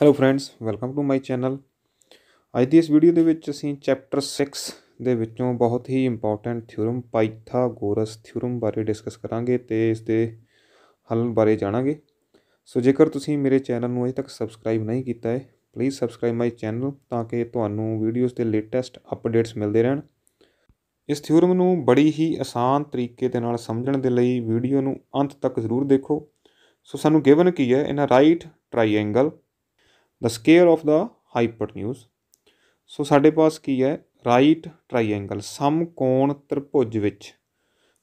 Hello friends welcome to my channel ਅੱਜ ਦੀ ਇਸ ਵੀਡੀਓ ਦੇ ਵਿੱਚ ਅਸੀਂ ਚੈਪਟਰ 6 ਦੇ ਵਿੱਚੋਂ ਬਹੁਤ ਹੀ ਇੰਪੋਰਟੈਂਟ ਥਿਉਰਮ ਪਾਈਥਾਗੋਰਸ ਥਿਉਰਮ ਬਾਰੇ ਡਿਸਕਸ ਕਰਾਂਗੇ ਤੇ ਇਸ ਦੇ ਹੱਲ ਬਾਰੇ ਜਾਣਾਂਗੇ ਸੋ ਜੇਕਰ ਤੁਸੀਂ ਮੇਰੇ ਚੈਨਲ ਨੂੰ ਅਜੇ ਤੱਕ ਸਬਸਕ੍ਰਾਈਬ ਨਹੀਂ ਕੀਤਾ ਹੈ ਪਲੀਜ਼ ਸਬਸਕ੍ਰਾਈਬ ਮਾਈ ਚੈਨਲ ਤਾਂ ਕਿ ਤੁਹਾਨੂੰ ਵੀਡੀਓਜ਼ ਦੇ ਲੇਟੈਸਟ ਅਪਡੇਟਸ ਮਿਲਦੇ ਰਹਿਣ ਇਸ ਥਿਉਰਮ ਨੂੰ ਬੜੀ ਹੀ ਆਸਾਨ ਤਰੀਕੇ ਦੇ ਨਾਲ ਸਮਝਣ ਦੇ ਲਈ ਵੀਡੀਓ ਨੂੰ ਅੰਤ ਤੱਕ ਜ਼ਰੂਰ ਦੇਖੋ ਸੋ ਸਾਨੂੰ ਗਿਵਨ ਕੀ ਹੈ in a right triangle the square of the hypotenuse so ਸਾਡੇ ਪਾਸ ਕੀ ਹੈ ਰਾਈਟ ਟ੍ਰਾਈਐਂਗਲ ਕੋਣ ਤ੍ਰਿਭੁਜ ਵਿੱਚ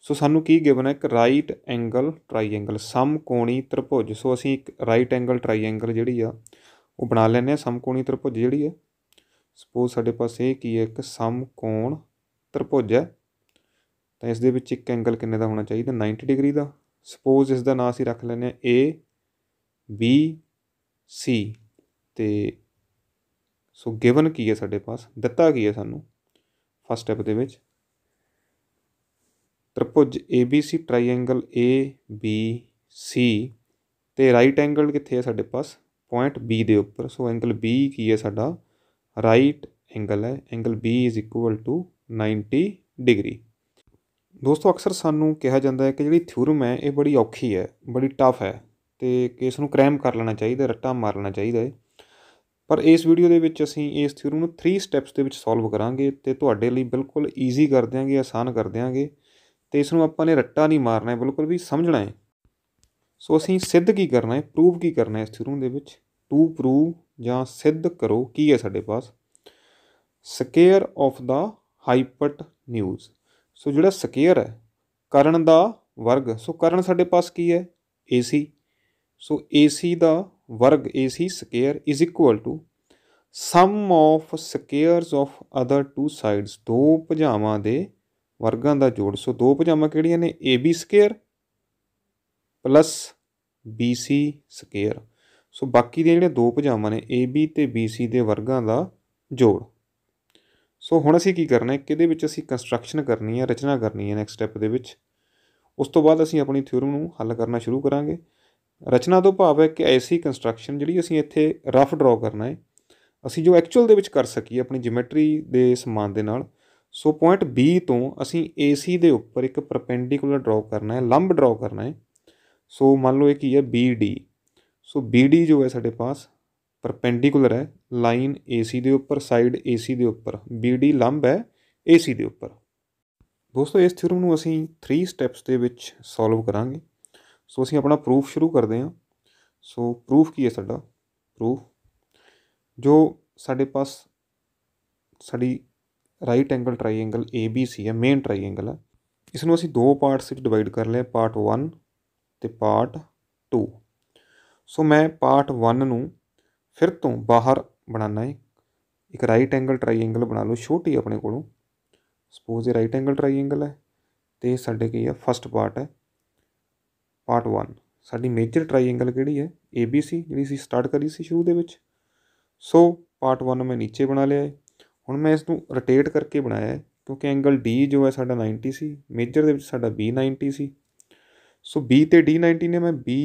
ਸੋ ਸਾਨੂੰ ਕੀ ਗਿਵਨ ਹੈ ਇੱਕ ਰਾਈਟ ਐਂਗਲ ਟ੍ਰਾਈਐਂਗਲ ਕੋਣੀ ਤ੍ਰਿਭੁਜ ਸੋ ਅਸੀਂ ਇੱਕ ਰਾਈਟ ਐਂਗਲ ਟ੍ਰਾਈਐਂਗਲ ਜਿਹੜੀ ਆ ਉਹ ਬਣਾ ਲੈਨੇ ਆ ਸਮ ਕੋਣੀ ਤ੍ਰਿਭੁਜ ਜਿਹੜੀ ਹੈ ਸਪੋਜ਼ ਸਾਡੇ ਪਾਸ ਇਹ ਕੀ ਹੈ ਇੱਕ ਸਮ ਕੋਣ ਤ੍ਰਿਭੁਜ ਹੈ ਤਾਂ ਇਸ ਦੇ ਵਿੱਚ ਇੱਕ ਐਂਗਲ ਕਿੰਨੇ ਦਾ ਹੋਣਾ ਚਾਹੀਦਾ 90 ਡਿਗਰੀ ਦਾ ਸਪੋਜ਼ ਇਸ ਦਾ ਨਾਮ ਅਸੀਂ ਰੱਖ ਲੈਨੇ ਆ A B C ਤੇ ਸੋ ਗਿਵਨ ਕੀ ਹੈ ਸਾਡੇ ਪਾਸ ਦਿੱਤਾ ਕੀ ਹੈ ਸਾਨੂੰ ਫਸਟ ਸਟੈਪ ਦੇ ਵਿੱਚ ਤ੍ਰਿਭੁਜ ABC ਟ੍ਰਾਇੰਗਲ ABC ਤੇ ਰਾਈਟ ਐਂਗਲ ਕਿੱਥੇ ਹੈ ਸਾਡੇ ਪਾਸ ਪੁਆਇੰਟ B ਦੇ ਉੱਪਰ ਸੋ ਐਂਗਲ B ਕੀ ਹੈ ਸਾਡਾ ਰਾਈਟ ਐਂਗਲ ਹੈ angle B equal to 90 degree ਦੋਸਤੋ ਅਕਸਰ ਸਾਨੂੰ ਕਿਹਾ ਜਾਂਦਾ ਹੈ ਕਿ ਜਿਹੜੀ ਥਿਊਰਮ ਹੈ ਇਹ ਬੜੀ ਔਖੀ ਹੈ ਬੜੀ ਟਫ ਹੈ ਤੇ ਕੇਸ ਨੂੰ ਕ੍ਰੈਮ ਕਰ ਲੈਣਾ ਚਾਹੀਦਾ ਰੱਟਾ ਮਾਰ ਲੈਣਾ ਚਾਹੀਦਾ ਹੈ ਪਰ ਇਸ ਵੀਡੀਓ ਦੇ ਵਿੱਚ ਅਸੀਂ ਇਸ ਥਿਊਰਮ ਨੂੰ 3 ਸਟੈਪਸ ਦੇ ਵਿੱਚ ਸੋਲਵ ਕਰਾਂਗੇ ਤੇ ਤੁਹਾਡੇ ਲਈ ਬਿਲਕੁਲ ਈਜ਼ੀ ਕਰ ਦਿਆਂਗੇ ਆਸਾਨ ਕਰ ਦਿਆਂਗੇ ਤੇ ਇਸ ਨੂੰ ਆਪਾਂ ਨੇ ਰੱਟਾ ਨਹੀਂ ਮਾਰਨਾ ਹੈ ਬਿਲਕੁਲ ਵੀ ਸਮਝਣਾ ਹੈ ਸੋ ਅਸੀਂ ਸਿੱਧ ਕੀ ਕਰਨਾ ਹੈ ਪ੍ਰੂਵ ਕੀ ਕਰਨਾ ਹੈ ਇਸ ਥਿਊਰਮ ਦੇ ਵਿੱਚ ਟੂ ਪ੍ਰੂਵ ਜਾਂ ਸਿੱਧ ਕਰੋ ਕੀ ਹੈ ਸਾਡੇ ਪਾਸ square of the hypotenuse so ਜਿਹੜਾ ਸਕੇਅਰ ਹੈ ਕਰਨ ਦਾ ਵਰਗ ਸੋ ਕਰਨ ਸਾਡੇ ਪਾਸ ਕੀ ਹੈ ਏਸੀ ਸੋ ਏਸੀ ਦਾ ਵਰਗ AC square is equal to sum of squares of other two sides ਦੋ ਭੁਜਾਵਾਂ ਦੇ ਵਰਗਾਂ ਦਾ ਜੋੜ ਸੋ ਦੋ ਭੁਜਾਵਾਂ ਕਿਹੜੀਆਂ ਨੇ AB square plus BC square so ਬਾਕੀ ਦੇ ਜਿਹੜੇ ਦੋ ਭੁਜਾਵਾਂ ਨੇ AB ਤੇ BC ਦੇ ਵਰਗਾਂ ਦਾ ਜੋੜ ਸੋ ਹੁਣ ਅਸੀਂ ਕੀ ਕਰਨਾ ਹੈ ਕਿਹਦੇ ਵਿੱਚ ਅਸੀਂ ਕੰਸਟਰਕਸ਼ਨ ਕਰਨੀ ਹੈ ਰਚਨਾ ਕਰਨੀ ਹੈ ਨੈਕਸਟ ਸਟੈਪ ਦੇ ਵਿੱਚ ਉਸ ਤੋਂ ਬਾਅਦ ਅਸੀਂ ਆਪਣੀ ਥਿਊਰਮ ਨੂੰ ਹੱਲ ਕਰਨਾ ਸ਼ੁਰੂ ਕਰਾਂਗੇ ਰਚਨਾ ਤੋਂ ਭਾਵ ਹੈ ਕਿ ਐਸੀ ਕੰਸਟਰਕਸ਼ਨ ਜਿਹੜੀ ਅਸੀਂ ਇੱਥੇ ਰਫ ਡਰਾ ਕਰਨਾ ਹੈ ਅਸੀਂ ਜੋ ਐਕਚੁਅਲ ਦੇ ਵਿੱਚ ਕਰ ਸਕੀਏ ਆਪਣੀ ਜਿਓਮੈਟਰੀ ਦੇ ਸਮਾਨ ਦੇ ਨਾਲ ਸੋ ਪੁਆਇੰਟ B ਤੋਂ ਅਸੀਂ AC ਦੇ ਉੱਪਰ ਇੱਕ ਪਰਪੈਂਡੀਕੂਲਰ ਡਰਾ ਕਰਨਾ ਹੈ ਲੰਬ ਡਰਾ ਕਰਨਾ ਹੈ ਸੋ ਮੰਨ ਲਓ ਇਹ ਕੀ ਹੈ BD ਸੋ BD ਜੋ ਹੈ ਸਾਡੇ ਪਾਸ ਪਰਪੈਂਡੀਕੂਲਰ ਹੈ ਲਾਈਨ AC ਦੇ ਉੱਪਰ ਸਾਈਡ AC ਦੇ ਉੱਪਰ BD ਲੰਬ ਹੈ AC ਦੇ ਉੱਪਰ ਦੋਸਤੋ ਇਸ ਥਿਊਰਮ ਨੂੰ ਅਸੀਂ 3 ਸਟੈਪਸ ਦੇ ਵਿੱਚ ਸੋਲਵ ਕਰਾਂਗੇ ਸੋ ਅਸੀਂ ਆਪਣਾ ਪ੍ਰੂਫ ਸ਼ੁਰੂ ਕਰਦੇ ਹਾਂ ਸੋ ਪ੍ਰੂਫ ਕੀ ਹੈ ਸਾਡਾ ਪ੍ਰੂਫ ਜੋ ਸਾਡੇ ਪਾਸ ਸਾਡੀ ਰਾਈਟ ਐਂਗਲ ਟ੍ਰਾਈਐਂਗਲ ABC ਹੈ ਮੇਨ ਟ੍ਰਾਈਐਂਗਲ ਹੈ ਇਸ ਨੂੰ ਅਸੀਂ ਦੋ ਪਾਰਟਸ ਵਿੱਚ ਡਿਵਾਈਡ ਕਰ ਲਿਆ ਪਾਰਟ 1 ਤੇ ਪਾਰਟ 2 ਸੋ ਮੈਂ ਪਾਰਟ 1 ਨੂੰ ਫਿਰ ਤੋਂ ਬਾਹਰ ਬਣਾਣਾ ਹੈ ਇੱਕ ਰਾਈਟ ਐਂਗਲ ਟ੍ਰਾਈਐਂਗਲ ਬਣਾ ਲਓ ਛੋਟੀ ਆਪਣੇ ਕੋਲੋਂ ਸਪੋਜ਼ ਇਹ ਰਾਈਟ ਐਂਗਲ ਟ੍ਰਾਈਐਂਗਲ ਹੈ ਤੇ ਸਾਡੇ ਕੀ ਹੈ ਫਸਟ ਪਾਰਟ ਹੈ ਪਾਰਟ 1 ਸਾਡੀ ਮੇਜਰ ਟ੍ਰਾਈਐਂਗਲ ਕਿਹੜੀ ਹੈ ABC ਜਿਹੜੀ ਸੀ ਸਟਾਰਟ ਕਰੀ ਸੀ ਸ਼ੁਰੂ ਦੇ ਵਿੱਚ ਸੋ ਪਾਰਟ 1 ਮੈਂ ਨੀਚੇ ਬਣਾ ਲਿਆ ਹੈ ਹੁਣ ਮੈਂ ਇਸ ਨੂੰ ਰੋਟੇਟ ਕਰਕੇ ਬਣਾਇਆ ਹੈ ਕਿਉਂਕਿ ਐਂਗਲ D ਜੋ ਹੈ ਸਾਡਾ 90 ਸੀ ਮੇਜਰ ਦੇ ਵਿੱਚ ਸਾਡਾ B 90 ਸੀ ਸੋ B ਤੇ D 90 ਨੇ ਮੈਂ B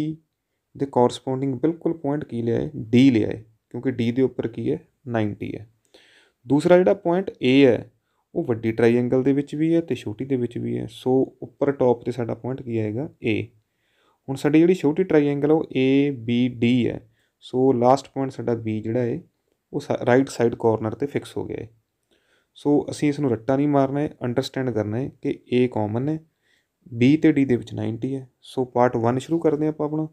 ਦੇ ਕੋਰਸਪੋਂਡਿੰਗ ਬਿਲਕੁਲ ਪੁਆਇੰਟ ਕੀ ਲਿਆ ਹੈ D ਲਿਆ ਹੈ ਕਿਉਂਕਿ D ਦੇ ਉੱਪਰ ਕੀ ਹੈ 90 ਹੈ ਦੂਸਰਾ ਜਿਹੜਾ ਪੁਆਇੰਟ A ਹੈ ਉਹ ਵੱਡੀ ਟ੍ਰਾਈਐਂਗਲ ਦੇ ਵਿੱਚ ਵੀ ਹੈ ਤੇ ਛੋਟੀ ਦੇ ਵਿੱਚ ਵੀ ਹੈ ਸੋ ਉੱਪਰ ਟੌਪ ਤੇ ਸਾਡਾ ਪੁਆਇੰਟ ਕੀ ਆਏਗਾ A ਹੁਣ ਸਾਡੀ ਜਿਹੜੀ ਛੋਟੀ ਟ੍ਰਾਈਐਂਗਲ ਉਹ A B D ਹੈ ਸੋ ਲਾਸਟ ਪੁਆਇੰਟ ਸਾਡਾ B ਜਿਹੜਾ ਹੈ ਉਹ ਰਾਈਟ ਸਾਈਡ ਕੋਰਨਰ ਤੇ ਫਿਕਸ ਹੋ ਗਿਆ ਹੈ ਸੋ ਅਸੀਂ ਇਸ ਨੂੰ ਰੱਟਾ ਨਹੀਂ ਮਾਰਨਾ ਹੈ ਅੰਡਰਸਟੈਂਡ ਕਰਨਾ ਹੈ ਕਿ A ਕਾਮਨ ਹੈ B ਤੇ D ਦੇ ਵਿੱਚ 90 ਹੈ ਸੋ ਪਾਰਟ 1 ਸ਼ੁਰੂ ਕਰਦੇ ਆਪਾਂ ਆਪਣਾ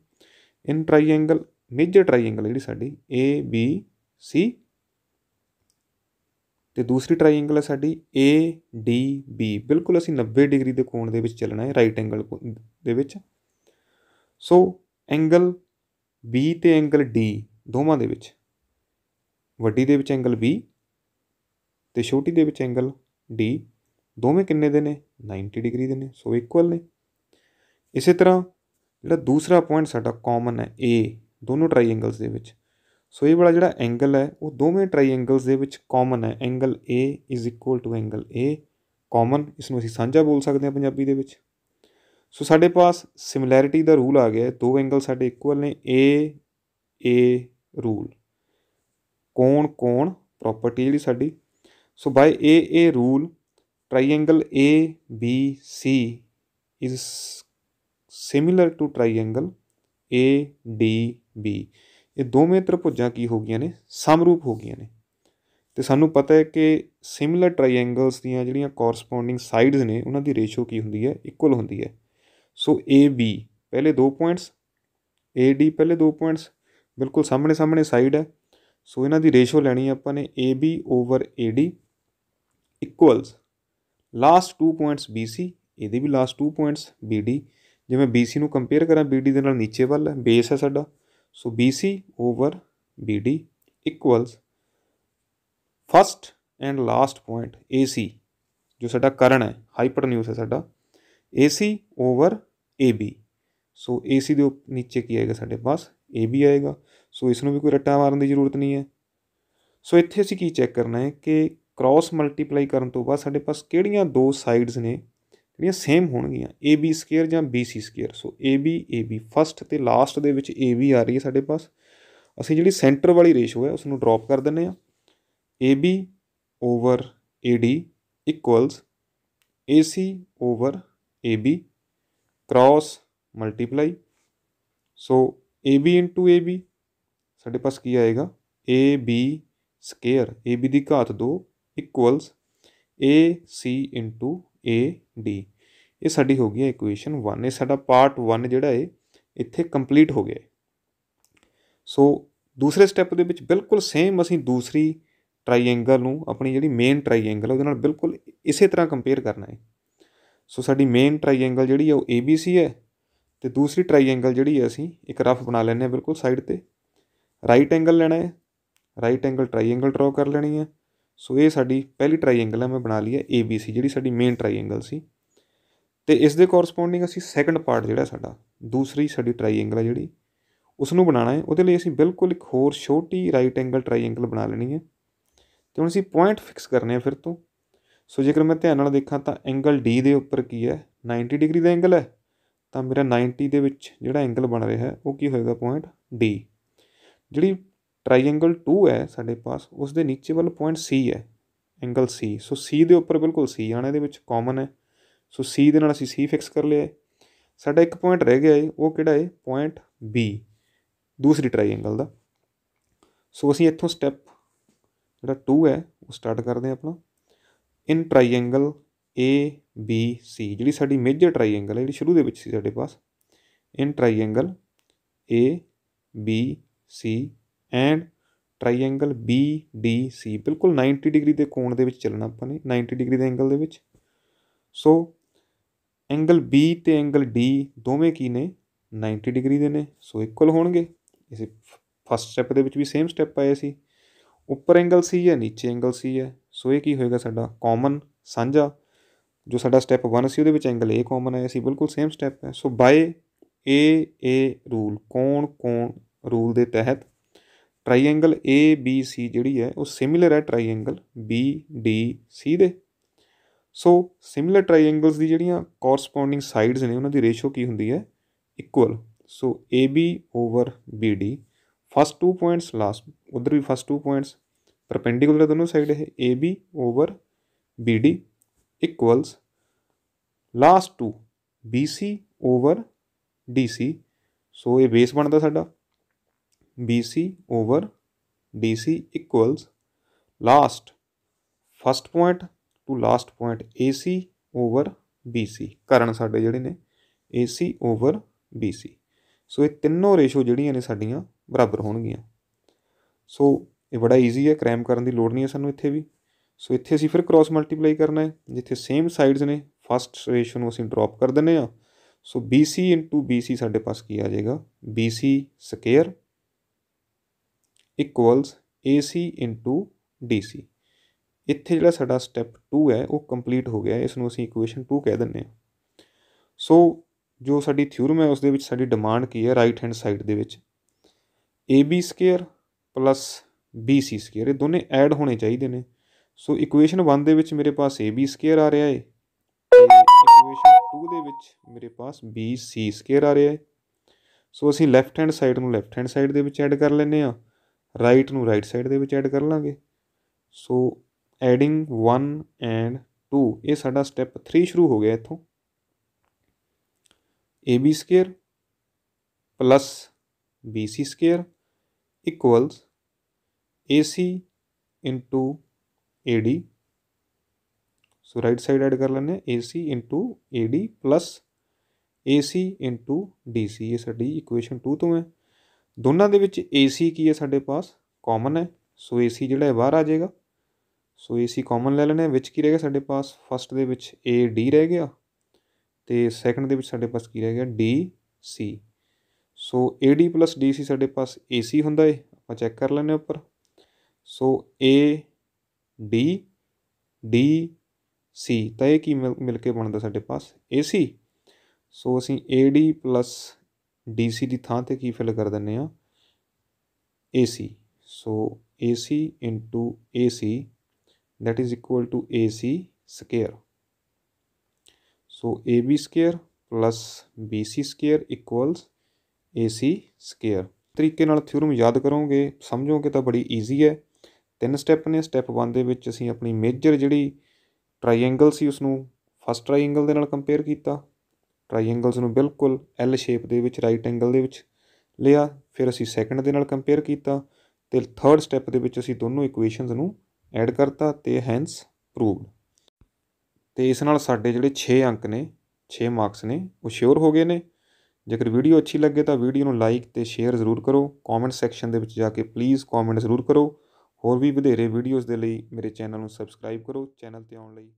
ਇਨ ਟ੍ਰਾਈਐਂਗਲ ਮੇਜਰ ਟ੍ਰਾਈਐਂਗਲ ਜਿਹੜੀ ਸਾਡੀ A B C ਤੇ ਦੂਸਰੀ ਟ੍ਰਾਈਐਂਗਲ ਹੈ ਸਾਡੀ ਬੀ ਬਿਲਕੁਲ ਅਸੀਂ 90 ਡਿਗਰੀ ਦੇ ਕੋਣ ਦੇ ਵਿੱਚ ਚੱਲਣਾ ਹੈ ਰਾਈਟ ਐਂਗਲ ਦੇ ਵਿੱਚ ਸੋ ਐਂਗਲ B ਤੇ ਐਂਗਲ D ਦੋਵਾਂ ਦੇ ਵਿੱਚ ਵੱਡੀ ਦੇ ਵਿੱਚ ਐਂਗਲ B ਤੇ ਛੋਟੀ ਦੇ ਵਿੱਚ ਐਂਗਲ D ਦੋਵੇਂ ਕਿੰਨੇ ਦੇ ਨੇ 90 ਡਿਗਰੀ ਦੇ ਨੇ ਸੋ ਇਕੁਅਲ ਨੇ ਇਸੇ ਤਰ੍ਹਾਂ ਜਿਹੜਾ ਦੂਸਰਾ ਪੁਆਇੰਟ ਸਾਡਾ ਕਾਮਨ ਹੈ A ਦੋਨੋਂ ਟ੍ਰਾਈਐਂਗਲਸ ਦੇ ਵਿੱਚ ਸੋ ਇਹ ਵਾਲਾ ਜਿਹੜਾ ਐਂਗਲ ਹੈ ਉਹ ਦੋਵੇਂ ਟ੍ਰਾਈਐਂਗਲਸ ਦੇ ਵਿੱਚ ਕਾਮਨ ਹੈ angle A is equal to angle A common ਇਸ ਨੂੰ ਅਸੀਂ ਸਾਂਝਾ ਬੋਲ ਸਕਦੇ ਹਾਂ ਪੰਜਾਬੀ ਦੇ ਵਿੱਚ ਸੋ ਸਾਡੇ ਪਾਸ ਸਿਮਿਲੈਰਿਟੀ ਦਾ ਰੂਲ ਆ ਗਿਆ ਦੋ ਐਂਗਲ ਸਾਡੇ ਇਕੁਅਲ ਨੇ ਏ ਏ ਰੂਲ ਕੋਣ ਕੋਣ ਪ੍ਰਾਪਰਟੀ ਜਿਹੜੀ ਸਾਡੀ so by A A rule triangle A B C is similar to triangle A D B ਇਹ ਦੋਵੇਂ ਤ੍ਰਿਭੁਜਾਂ ਕੀ ਹੋ ਗਈਆਂ ਨੇ ਸਮਰੂਪ ਹੋ ਗਈਆਂ ਨੇ ਤੇ ਸਾਨੂੰ ਪਤਾ ਹੈ ਕਿ ਸਿਮਿਲਰ ਟ੍ਰਾਇੰਗਲਸ ਦੀਆਂ ਜਿਹੜੀਆਂ ਕੋਰਸਪੋਂਡਿੰਗ ਸਾਈਡਸ ਨੇ ਉਹਨਾਂ ਦੀ ਰੇਸ਼ੋ ਕੀ ਹੁੰਦੀ ਹੈ ਇਕੁਅਲ ਹੁੰਦੀ ਹੈ ਸੋ ਏ ਬੀ ਪਹਿਲੇ दो ਪੁਆਇੰਟਸ ਏ ਡੀ ਪਹਿਲੇ ਦੋ ਪੁਆਇੰਟਸ ਬਿਲਕੁਲ ਸਾਹਮਣੇ ਸਾਹਮਣੇ ਸਾਈਡ ਹੈ ਸੋ ਇਹਨਾਂ ਦੀ ਰੇਸ਼ੋ ਲੈਣੀ ਆਪਾਂ ਨੇ A B over A D equals last 2 points B C ਇਹਦੇ ਵੀ ਲਾਸਟ 2 ਪੁਆਇੰਟਸ ਬੀ ਡੀ ਜਿਵੇਂ ਬੀ ਸੀ ਨੂੰ ਕੰਪੇਅਰ ਕਰਾਂ ਬੀ ਡੀ ਦੇ ਨਾਲ ਨੀਚੇ ਵੱਲ ਹੈ ਬੇਸ ਹੈ ਸਾਡਾ so B C over B D equals first and last point A C ਜੋ ਸਾਡਾ ਕਰਨ ਹੈ ਹਾਈਪਰਨਿਊਸ ਹੈ ਸਾਡਾ A C over AB so AC ਦੇ ਉੱਪਰ ਨੀਚੇ ਕੀ ਆਏਗਾ ਸਾਡੇ ਪਾਸ AB ਆਏਗਾ ਸੋ ਇਸ ਨੂੰ ਵੀ ਕੋਈ ਰੱਟਾ ਮਾਰਨ ਦੀ ਜ਼ਰੂਰਤ ਨਹੀਂ ਹੈ ਸੋ ਇੱਥੇ ਅਸੀਂ ਕੀ ਚੈੱਕ ਕਰਨਾ ਹੈ ਕਿ ਕ੍ਰਾਸ ਮਲਟੀਪਲਾਈ ਕਰਨ ਤੋਂ ਬਾਅਦ ਸਾਡੇ ਪਾਸ ਕਿਹੜੀਆਂ ਦੋ ਸਾਈਡਸ ਨੇ ਜਿਹੜੀਆਂ ਸੇਮ ਹੋਣਗੀਆਂ AB ਸਕੁਅਰ ਜਾਂ BC square so AB AB first ਤੇ ਲਾਸਟ ਦੇ ਵਿੱਚ AB ਆ ਰਹੀ ਹੈ ਸਾਡੇ ਪਾਸ ਅਸੀਂ ਜਿਹੜੀ ਸੈਂਟਰ ਵਾਲੀ ਰੇਸ਼ੋ ਹੈ ਉਸ ਨੂੰ ਡ੍ਰੌਪ ਕਰ ਦਿੰਨੇ ਆ AB over AD equals AC over AB cross multiply so AB into into ਸਾਡੇ ਪਾਸ ਕੀ ਆਏਗਾ AB ਸਕੁਅਰ ਸਕੇਅਰ ਦੀ ਘਾਤ 2 equals AC C into A ਇਹ ਸਾਡੀ ਹੋ ਗਈ ਹੈ ਇਕੁਏਸ਼ਨ 1 ਇਹ ਸਾਡਾ ਪਾਰਟ 1 ਜਿਹੜਾ ਹੈ ਇੱਥੇ ਕੰਪਲੀਟ ਹੋ ਗਿਆ ਸੋ ਦੂਸਰੇ ਸਟੈਪ ਦੇ ਵਿੱਚ ਬਿਲਕੁਲ ਸੇਮ ਅਸੀਂ ਦੂਸਰੀ ਟ੍ਰਾਈਐਂਗਲ ਨੂੰ ਆਪਣੀ ਜਿਹੜੀ ਮੇਨ ਟ੍ਰਾਈਐਂਗਲ ਉਹਦੇ ਨਾਲ ਬਿਲਕੁਲ ਇਸੇ ਤਰ੍ਹਾਂ ਕੰਪੇਅਰ ਕਰਨਾ ਹੈ ਸੋ ਸਾਡੀ ਮੇਨ ਟ੍ਰਾਈਐਂਗਲ ਜਿਹੜੀ ਆ ਉਹ ABC ਹੈ ਤੇ ਦੂਸਰੀ ਟ੍ਰਾਈਐਂਗਲ ਜਿਹੜੀ ਹੈ ਅਸੀਂ ਇੱਕ ਰਫ ਬਣਾ ਲੈਨੇ ਆ ਬਿਲਕੁਲ ਸਾਈਡ ਤੇ ਰਾਈਟ ਐਂਗਲ ਲੈਣਾ ਹੈ ਰਾਈਟ ਐਂਗਲ ਟ੍ਰਾਈਐਂਗਲ ਡਰਾ ਕਰ ਲੈਣੀ ਹੈ ਸੋ ਇਹ ਸਾਡੀ ਪਹਿਲੀ ਟ੍ਰਾਈਐਂਗਲ ਹੈ ਮੈਂ ਬਣਾ ਲਈ ਹੈ ABC ਜਿਹੜੀ ਸਾਡੀ ਮੇਨ ਟ੍ਰਾਈਐਂਗਲ ਸੀ ਤੇ ਇਸ ਦੇ ਕੋਰਸਪੋਂਡਿੰਗ ਅਸੀਂ ਸੈਕੰਡ ਪਾਰਟ ਜਿਹੜਾ ਸਾਡਾ ਦੂਸਰੀ ਸਾਡੀ ਟ੍ਰਾਈਐਂਗਲ ਹੈ ਜਿਹੜੀ ਉਸ ਨੂੰ ਬਣਾਣਾ ਹੈ ਉਹਦੇ ਲਈ ਅਸੀਂ ਬਿਲਕੁਲ ਇੱਕ ਹੋਰ ਛੋਟੀ ਰਾਈਟ ਐਂਗਲ ਟ੍ਰਾਈਐਂਗਲ ਬਣਾ ਲੈਣੀ ਹੈ ਤੇ ਹੁਣ ਅਸੀਂ ਪੁਆਇੰਟ ਫਿਕਸ ਕਰਨੇ ਆ ਫਿਰ ਤੋਂ ਸੋ ਜੇਕਰ ਮੈਂ ਧਿਆਨ ਨਾਲ ਦੇਖਾਂ ਤਾਂ ਐਂਗਲ D ਦੇ ਉੱਪਰ ਕੀ ਹੈ 90 ਡਿਗਰੀ ਦਾ ਐਂਗਲ ਹੈ ਤਾਂ ਮੇਰਾ 90 ਦੇ ਵਿੱਚ ਜਿਹੜਾ ਐਂਗਲ ਬਣ ਰਿਹਾ ਹੈ ਉਹ ਕੀ ਹੋਏਗਾ ਪੁਆਇੰਟ D ਜਿਹੜੀ ਟ੍ਰਾਇੰਗਲ 2 ਹੈ ਸਾਡੇ ਪਾਸ ਉਸ ਦੇ ਨੀਚੇ ਵੱਲ ਪੁਆਇੰਟ C ਹੈ ਐਂਗਲ C ਸੋ C ਦੇ ਉੱਪਰ ਬਿਲਕੁਲ C ਆਣਾ ਇਹਦੇ ਵਿੱਚ ਕਾਮਨ ਹੈ ਸੋ C ਦੇ ਨਾਲ ਅਸੀਂ C ਫਿਕਸ ਕਰ ਲਿਆ ਸਾਡਾ ਇੱਕ ਪੁਆਇੰਟ ਰਹਿ ਗਿਆ ਹੈ ਉਹ ਕਿਹੜਾ ਹੈ ਪੁਆਇੰਟ B ਦੂਸਰੀ ਟ੍ਰਾਇੰਗਲ ਦਾ ਸੋ ਅਸੀਂ ਇੱਥੋਂ ਸਟੈਪ ਜਿਹੜਾ 2 ਹੈ ਉਹ ਸਟਾਰਟ ਕਰਦੇ ਹਾਂ ਆਪਣਾ ਇਨ ਟ੍ਰਾਇੰਗਲ ਏ ਬੀ ਸੀ ਜਿਹੜੀ ਸਾਡੀ ਮੇਜਰ ਟ੍ਰਾਇੰਗਲ ਹੈ ਜਿਹੜੀ ਸ਼ੁਰੂ ਦੇ ਵਿੱਚ ਸੀ ਸਾਡੇ ਪਾਸ in triangle A B C and triangle BDC ਬਿਲਕੁਲ 90 ਡਿਗਰੀ ਦੇ ਕੋਣ ਦੇ ਵਿੱਚ ਚੱਲਣਾ ਆਪਾਂ ਨੇ 90 ਡਿਗਰੀ ਦੇ ਐਂਗਲ ਦੇ ਵਿੱਚ ਸੋ ਐਂਗਲ B ਤੇ ਐਂਗਲ D ਦੋਵੇਂ ਕੀ ਨੇ 90 ਡਿਗਰੀ ਦੇ ਨੇ ਸੋ ਇਕੁਅਲ ਹੋਣਗੇ ਇਸੇ ਫਸਟ ਸਟੈਪ ਦੇ ਵਿੱਚ ਵੀ ਸੇਮ ਸਟੈਪ ਆਇਆ ਸੀ ਉੱਪਰ ਐਂਗਲ C ਹੈ ਨੀਚੇ ਐਂਗਲ C ਹੈ ਸੋ ਇਹ ਕੀ ਹੋਏਗਾ ਸਾਡਾ ਕਾਮਨ ਸਾਂਝਾ ਜੋ ਸਾਡਾ ਸਟੈਪ 1 ਸੀ ਉਹਦੇ ਵਿੱਚ ਐਂਗਲ A ਕਾਮਨ ਆਇਆ ਸੀ ਬਿਲਕੁਲ ਸੇਮ ਸਟੈਪ ਹੈ so by A A rule ਕੋਣ ਕੋਣ ਰੂਲ ਦੇ ਤਹਿਤ ਟ੍ਰਾਇੰਗਲ ABC ਜਿਹੜੀ ਹੈ ਉਹ ਸਿਮਿਲਰ ਹੈ ਟ੍ਰਾਇੰਗਲ BDC ਦੇ ਸੋ ਸਿਮਿਲਰ ਟ੍ਰਾਇੰਗਲਸ ਦੀ ਜਿਹੜੀਆਂ ਕੋਰਸਪੋਂਡਿੰਗ ਸਾਈਡਸ ਨੇ ਉਹਨਾਂ ਦੀ ਰੇਸ਼ੋ ਕੀ ਹੁੰਦੀ ਹੈ equal so AB over BD first 2 points last ਉਧਰ ਵੀ ਫਸਟ 2 ਪੁਆਇੰਟਸ ਪਰਪੈਂਡੀਕੂਲਰ ਦੋਨੋਂ ਸਾਈਡ है AB B over B last two BC over DC so ਇਹ ਬੇਸ ਬਣਦਾ ਸਾਡਾ BC over DC equals last first point to last point AC over BC ਕਰਨ ਸਾਡੇ ਜਿਹੜੇ ਨੇ AC ਓਵਰ BC ਸੋ ਇਹ ਤਿੰਨੋਂ ਰੇਸ਼ੋ ਜਿਹੜੀਆਂ ਨੇ ਸਾਡੀਆਂ ਬਰਾਬਰ ਹੋਣਗੀਆਂ ਸੋ ਇਹ ਬੜਾ ਈਜ਼ੀ ਹੈ ਕ੍ਰੈਮ ਕਰਨ ਦੀ ਲੋੜ ਨਹੀਂ ਹੈ ਸਾਨੂੰ ਇੱਥੇ ਵੀ ਸੋ ਇੱਥੇ ਅਸੀਂ ਫਿਰ ਕ੍ਰਾਸ ਮਲਟੀਪਲਾਈ ਕਰਨਾ ਹੈ ਜਿੱਥੇ ਸੇਮ ਸਾਈਡਸ ਨੇ ਫਸਟ ਰੇਸ਼ੋ ਨੂੰ ਅਸੀਂ ਡ੍ਰੌਪ ਕਰ ਦਿੰਨੇ ਆ ਸੋ BC BC ਸਾਡੇ ਪਾਸ ਕੀ ਆ ਜਾਏਗਾ BC square equals AC DC ਇੱਥੇ ਜਿਹੜਾ ਸਾਡਾ ਸਟੈਪ 2 ਹੈ ਉਹ ਕੰਪਲੀਟ ਹੋ ਗਿਆ ਇਸ ਨੂੰ ਅਸੀਂ ਇਕੁਏਸ਼ਨ 2 ਕਹਿ ਦਿੰਨੇ ਆ ਸੋ ਜੋ ਸਾਡੀ ਥਿਊਰਮ ਹੈ ਉਸ ਦੇ ਵਿੱਚ ਸਾਡੀ ਡਿਮਾਂਡ ਕੀ ਹੈ ਰਾਈਟ ਹੈਂਡ ਸਾਈਡ ਦੇ ਵਿੱਚ AB square plus bc square ਇਹ ਦੋਨੇ ਐਡ ਹੋਣੇ ਚਾਹੀਦੇ ਨੇ ਸੋ ਇਕੁਏਸ਼ਨ 1 ਦੇ ਵਿੱਚ ਮੇਰੇ ਪਾਸ ab ਸਕੁਅਰ ਆ ਰਿਹਾ ਹੈ ਤੇ ਇਕੁਏਸ਼ਨ 2 ਦੇ ਵਿੱਚ ਮੇਰੇ ਪਾਸ bc ਸਕੁਅਰ ਆ ਰਿਹਾ ਹੈ ਸੋ ਅਸੀਂ ਲੈਫਟ ਹੈਂਡ ਸਾਈਡ ਨੂੰ ਲੈਫਟ ਹੈਂਡ ਸਾਈਡ ਦੇ ਵਿੱਚ ਐਡ ਕਰ ਲੈਨੇ ਆ ਰਾਈਟ ਨੂੰ ਰਾਈਟ ਸਾਈਡ ਦੇ ਵਿੱਚ ਐਡ ਕਰ ਲਾਂਗੇ ਸੋ ਐਡਿੰਗ 1 ਐਂਡ 2 ਇਹ ਸਾਡਾ ਸਟੈਪ 3 ਸ਼ੁਰੂ ਹੋ ਗਿਆ ਇੱਥੋਂ ab square plus bc square equals AC into A D so right side add कर लेने AC C into A D plus A C ਇਹ ਸਾਡੀ ਇਕੁਏਸ਼ਨ 2 ਤੋਂ ਹੈ ਦੋਨਾਂ ਦੇ ਵਿੱਚ AC ਕੀ ਹੈ ਸਾਡੇ ਪਾਸ ਕਾਮਨ ਹੈ ਸੋ AC ਜਿਹੜਾ ਹੈ ਬਾਹਰ ਆ ਜਾਏਗਾ ਸੋ AC ਕਾਮਨ ਲੈ ਲੈਣੇ ਵਿੱਚ ਕੀ ਰਹਿ ਗਿਆ ਸਾਡੇ ਪਾਸ ਫਸਟ ਦੇ ਵਿੱਚ AD ਰਹਿ ਗਿਆ ਤੇ ਸੈਕੰਡ ਦੇ ਵਿੱਚ ਸਾਡੇ ਪਾਸ ਕੀ ਰਹਿ ਗਿਆ DC ਸੀ ਸੋ ਏ DC ਸਾਡੇ ਪਾਸ AC ਹੁੰਦਾ ਹੈ ਆਪਾਂ ਚੈੱਕ ਕਰ ਲੈਣੇ ਉੱਪਰ ਸੋ ਏ ਡੀ ਡੀ ਸੀ ਤਾਂ ਇਹ ਕੀ ਮਿਲ ਕੇ ਬਣਦਾ ਸਾਡੇ ਪਾਸ AC ਸੋ ਅਸੀਂ AD DC ਪਲੱਸ ਦੀ ਥਾਂ ਤੇ ਕੀ ਫਿਲ ਕਰ ਦਿੰਨੇ ਆ AC so AC AC that is equal to AC square. So AB square plus BC square equals AC square. ਤਰੀਕੇ ਨਾਲ ਥਿਉਰਮ ਯਾਦ ਕਰੋਗੇ ਸਮਝੋਗੇ ਤਾਂ ਬੜੀ ਈਜ਼ੀ ਹੈ ਤਿੰਨ ਸਟੈਪ ਨੇ ਸਟੈਪ 1 ਦੇ ਵਿੱਚ ਅਸੀਂ ਆਪਣੀ ਮੇਜਰ ਜਿਹੜੀ ਟ੍ਰਾਇੰਗਲ ਸੀ ਉਸ ਨੂੰ ਫਸਟ ਟ੍ਰਾਇੰਗਲ ਦੇ ਨਾਲ ਕੰਪੇਅਰ ਕੀਤਾ ਟ੍ਰਾਇੰਗਲਸ ਨੂੰ ਬਿਲਕੁਲ ਐਲ ਸ਼ੇਪ ਦੇ ਵਿੱਚ ਰਾਈਟ ਐਂਗਲ ਦੇ ਵਿੱਚ ਲਿਆ ਫਿਰ ਅਸੀਂ ਸੈਕੰਡ ਦੇ ਨਾਲ ਕੰਪੇਅਰ ਕੀਤਾ ਤੇ ਥਰਡ ਸਟੈਪ ਦੇ ਵਿੱਚ ਅਸੀਂ ਦੋਨੋਂ ਇਕੁਏਸ਼ਨਸ ਨੂੰ ਐਡ ਕਰਤਾ ਤੇ ਹੈਂਸ ਪ੍ਰੂਵਡ ਤੇ ਇਸ ਨਾਲ ਸਾਡੇ ਜਿਹੜੇ 6 ਅੰਕ ਨੇ 6 ਮਾਰਕਸ ਨੇ ਉਹ ਸ਼ੋਰ ਹੋ ਗਏ ਨੇ ਜੇਕਰ ਵੀਡੀਓ ਅੱਛੀ ਲੱਗੇ ਤਾਂ ਵੀਡੀਓ ਨੂੰ ਲਾਈਕ ਤੇ ਸ਼ੇਅਰ ਜ਼ਰੂਰ ਕਰੋ ਕਮੈਂਟ ਸੈਕਸ਼ਨ ਦੇ ਵਿੱਚ ਜਾ ਕੇ ਪਲੀਜ਼ ਕਮੈਂਟ ਜ਼ਰੂਰ ਕਰੋ ਹੋਰ ਵੀ ਵਧੇਰੇ ਵੀਡੀਓਜ਼ ਦੇ ਲਈ ਮੇਰੇ ਚੈਨਲ ਨੂੰ ਸਬਸਕ੍ਰਾਈਬ ਕਰੋ ਚੈਨਲ 'ਤੇ ਆਉਣ ਲਈ